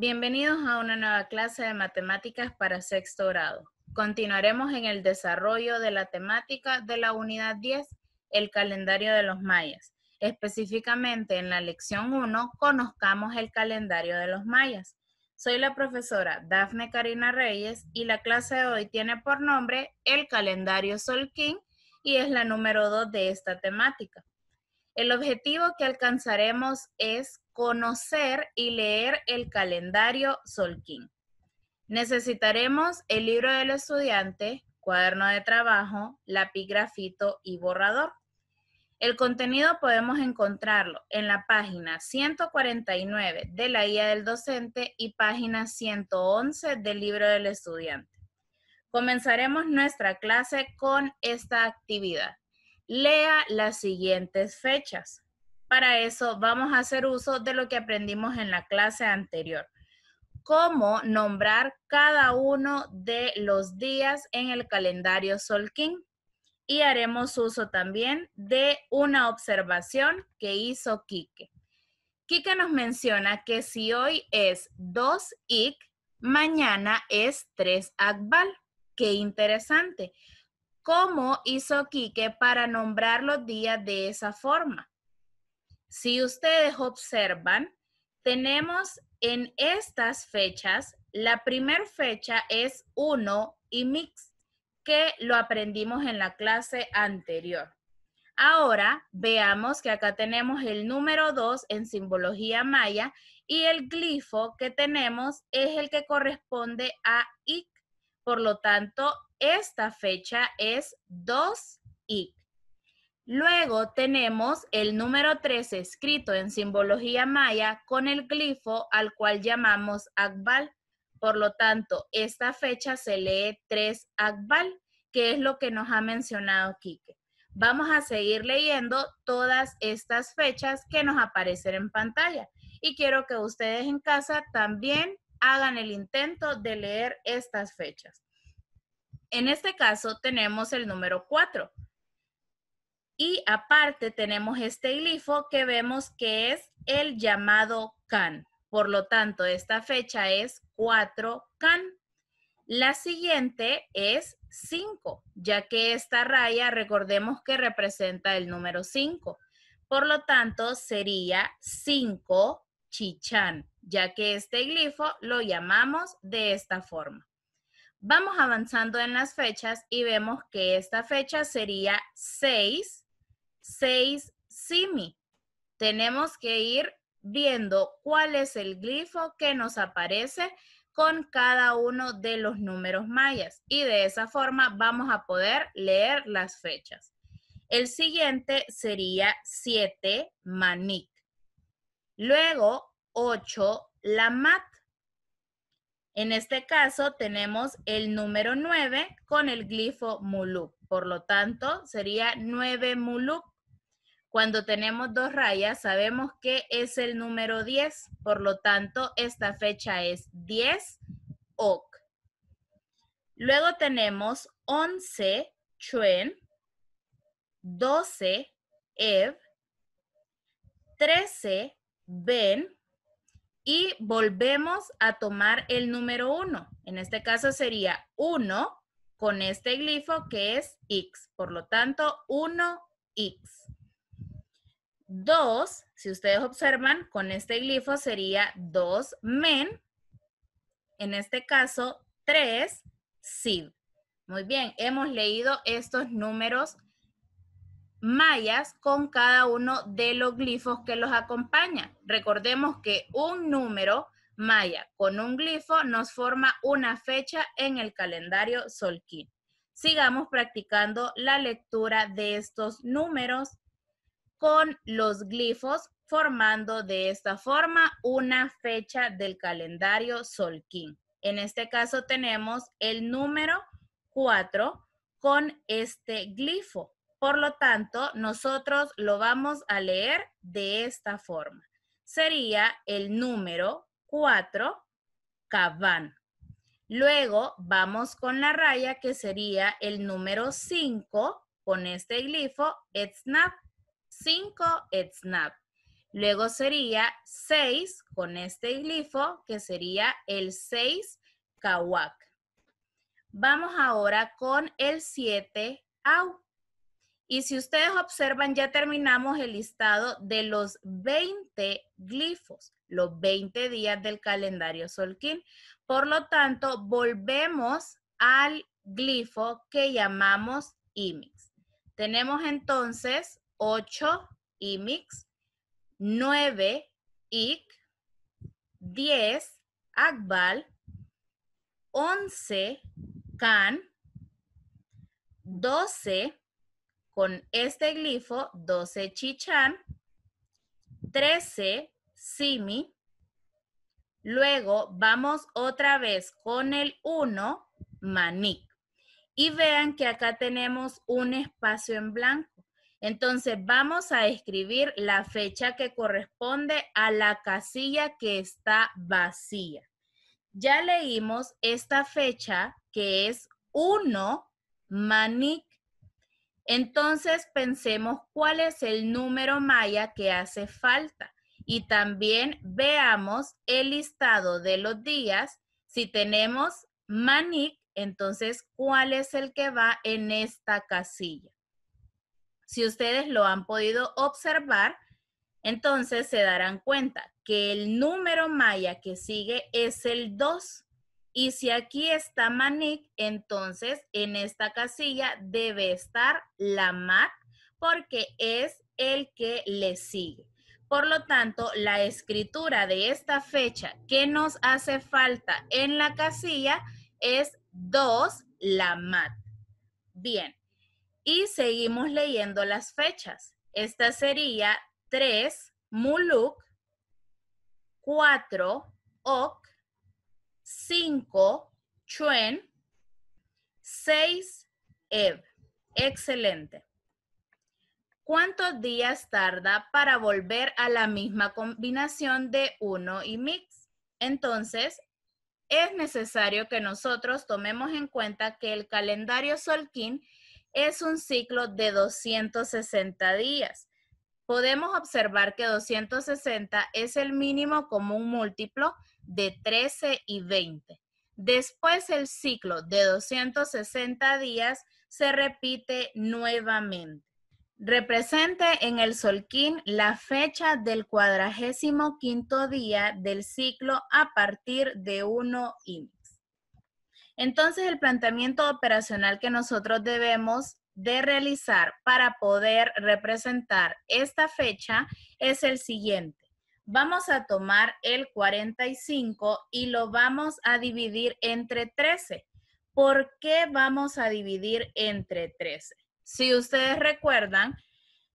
Bienvenidos a una nueva clase de matemáticas para sexto grado. Continuaremos en el desarrollo de la temática de la unidad 10, el calendario de los mayas. Específicamente en la lección 1, conozcamos el calendario de los mayas. Soy la profesora Dafne Karina Reyes y la clase de hoy tiene por nombre el calendario Solquín y es la número 2 de esta temática. El objetivo que alcanzaremos es conocer y leer el calendario Solkin. Necesitaremos el libro del estudiante, cuaderno de trabajo, lápiz grafito y borrador. El contenido podemos encontrarlo en la página 149 de la guía del docente y página 111 del libro del estudiante. Comenzaremos nuestra clase con esta actividad lea las siguientes fechas. Para eso vamos a hacer uso de lo que aprendimos en la clase anterior. Cómo nombrar cada uno de los días en el calendario Solkin. Y haremos uso también de una observación que hizo Quique. Quique nos menciona que si hoy es 2 ik, mañana es 3 Akbal. ¡Qué interesante! cómo hizo Quique para nombrar los días de esa forma. Si ustedes observan, tenemos en estas fechas, la primera fecha es 1 y mix, que lo aprendimos en la clase anterior. Ahora veamos que acá tenemos el número 2 en simbología maya y el glifo que tenemos es el que corresponde a ik. Por lo tanto, esta fecha es 2 y. Luego tenemos el número 3 escrito en simbología maya con el glifo al cual llamamos Akbal. Por lo tanto, esta fecha se lee 3 Akbal, que es lo que nos ha mencionado Quique. Vamos a seguir leyendo todas estas fechas que nos aparecen en pantalla. Y quiero que ustedes en casa también hagan el intento de leer estas fechas. En este caso tenemos el número 4. Y aparte tenemos este glifo que vemos que es el llamado can. Por lo tanto, esta fecha es 4 can. La siguiente es 5, ya que esta raya recordemos que representa el número 5. Por lo tanto, sería 5 chichan, ya que este glifo lo llamamos de esta forma. Vamos avanzando en las fechas y vemos que esta fecha sería 6, 6 simi. Tenemos que ir viendo cuál es el glifo que nos aparece con cada uno de los números mayas y de esa forma vamos a poder leer las fechas. El siguiente sería 7, Manik. Luego 8, Lamat. En este caso tenemos el número 9 con el glifo muluk. Por lo tanto, sería 9 muluk. Cuando tenemos dos rayas, sabemos que es el número 10. Por lo tanto, esta fecha es 10 ok. Luego tenemos 11 chuen, 12 ev, 13 ben, y volvemos a tomar el número 1. En este caso sería 1 con este glifo que es X. Por lo tanto, 1X. 2, si ustedes observan, con este glifo sería 2 men. En este caso, 3 SID. Muy bien, hemos leído estos números mayas con cada uno de los glifos que los acompañan. Recordemos que un número maya con un glifo nos forma una fecha en el calendario solquín. Sigamos practicando la lectura de estos números con los glifos formando de esta forma una fecha del calendario solquín. En este caso tenemos el número 4 con este glifo. Por lo tanto, nosotros lo vamos a leer de esta forma. Sería el número 4, cabán. Luego vamos con la raya que sería el número 5 con este glifo, snap, 5, snap. Luego sería 6 con este glifo que sería el 6, kawak. Vamos ahora con el 7, au. Y si ustedes observan, ya terminamos el listado de los 20 glifos, los 20 días del calendario Solquín. Por lo tanto, volvemos al glifo que llamamos IMIX. Tenemos entonces 8 IMIX, 9 IC, 10 agbal, 11 CAN, 12 con este glifo, 12 chichán, 13 simi, luego vamos otra vez con el 1, manic. Y vean que acá tenemos un espacio en blanco. Entonces vamos a escribir la fecha que corresponde a la casilla que está vacía. Ya leímos esta fecha que es 1 manic entonces pensemos cuál es el número maya que hace falta y también veamos el listado de los días. Si tenemos Manik, entonces cuál es el que va en esta casilla. Si ustedes lo han podido observar, entonces se darán cuenta que el número maya que sigue es el 2 y si aquí está Manic, entonces en esta casilla debe estar la MAT porque es el que le sigue. Por lo tanto, la escritura de esta fecha que nos hace falta en la casilla es 2, la MAT. Bien, y seguimos leyendo las fechas. Esta sería 3, Muluk, 4, Ok, 5, Chuen. 6, Ev. Excelente. ¿Cuántos días tarda para volver a la misma combinación de 1 y mix? Entonces, es necesario que nosotros tomemos en cuenta que el calendario Solkin es un ciclo de 260 días. Podemos observar que 260 es el mínimo común múltiplo de 13 y 20. Después el ciclo de 260 días se repite nuevamente. Represente en el solquín la fecha del cuadragésimo quinto día del ciclo a partir de 1 IMIX. Entonces, el planteamiento operacional que nosotros debemos de realizar para poder representar esta fecha es el siguiente. Vamos a tomar el 45 y lo vamos a dividir entre 13. ¿Por qué vamos a dividir entre 13? Si ustedes recuerdan,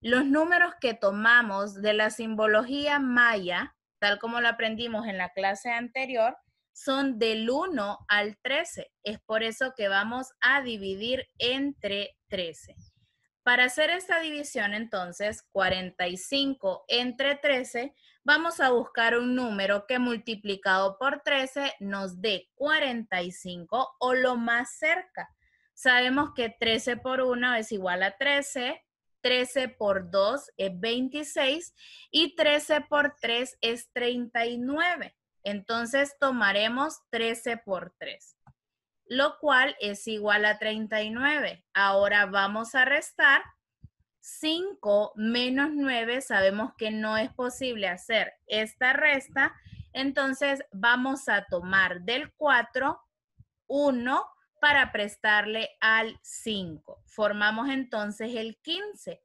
los números que tomamos de la simbología maya, tal como lo aprendimos en la clase anterior, son del 1 al 13. Es por eso que vamos a dividir entre 13. Para hacer esta división, entonces, 45 entre 13, vamos a buscar un número que multiplicado por 13 nos dé 45 o lo más cerca. Sabemos que 13 por 1 es igual a 13, 13 por 2 es 26 y 13 por 3 es 39. Entonces tomaremos 13 por 3 lo cual es igual a 39. Ahora vamos a restar 5 menos 9, sabemos que no es posible hacer esta resta, entonces vamos a tomar del 4 1 para prestarle al 5. Formamos entonces el 15.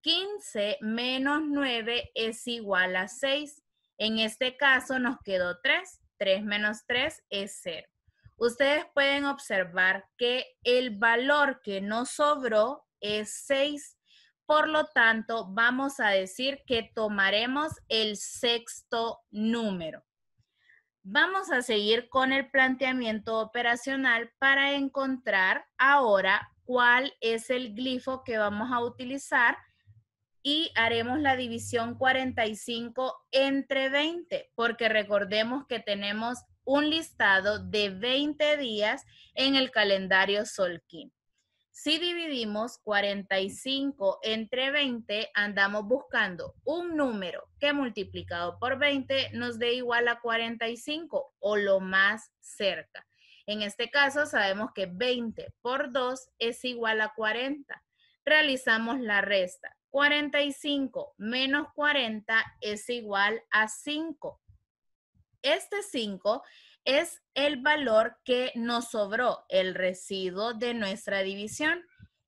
15 menos 9 es igual a 6. En este caso nos quedó 3. 3 menos 3 es 0 ustedes pueden observar que el valor que nos sobró es 6. Por lo tanto, vamos a decir que tomaremos el sexto número. Vamos a seguir con el planteamiento operacional para encontrar ahora cuál es el glifo que vamos a utilizar y haremos la división 45 entre 20, porque recordemos que tenemos un listado de 20 días en el calendario Solkin. Si dividimos 45 entre 20, andamos buscando un número que multiplicado por 20 nos dé igual a 45 o lo más cerca. En este caso sabemos que 20 por 2 es igual a 40. Realizamos la resta. 45 menos 40 es igual a 5. Este 5 es el valor que nos sobró, el residuo de nuestra división.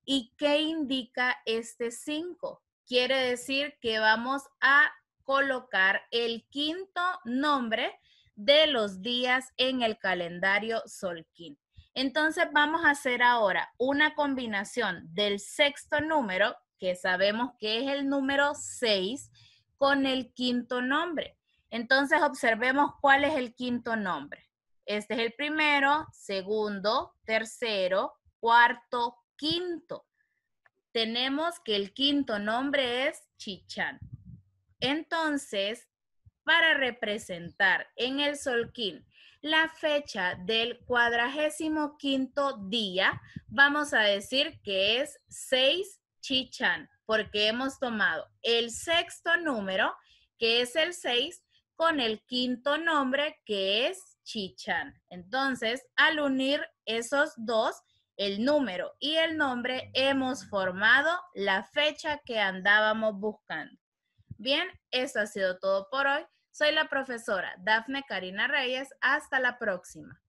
¿Y qué indica este 5? Quiere decir que vamos a colocar el quinto nombre de los días en el calendario Solquín. Entonces vamos a hacer ahora una combinación del sexto número, que sabemos que es el número 6, con el quinto nombre. Entonces observemos cuál es el quinto nombre. Este es el primero, segundo, tercero, cuarto, quinto. Tenemos que el quinto nombre es Chichán. Entonces, para representar en el solquín la fecha del cuadragésimo quinto día, vamos a decir que es 6 Chichán, porque hemos tomado el sexto número, que es el 6, con el quinto nombre que es Chichan. Entonces, al unir esos dos, el número y el nombre, hemos formado la fecha que andábamos buscando. Bien, eso ha sido todo por hoy. Soy la profesora Dafne Karina Reyes. Hasta la próxima.